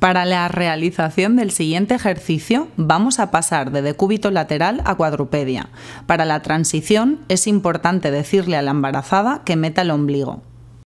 Para la realización del siguiente ejercicio vamos a pasar de decúbito lateral a cuadrupedia. Para la transición es importante decirle a la embarazada que meta el ombligo.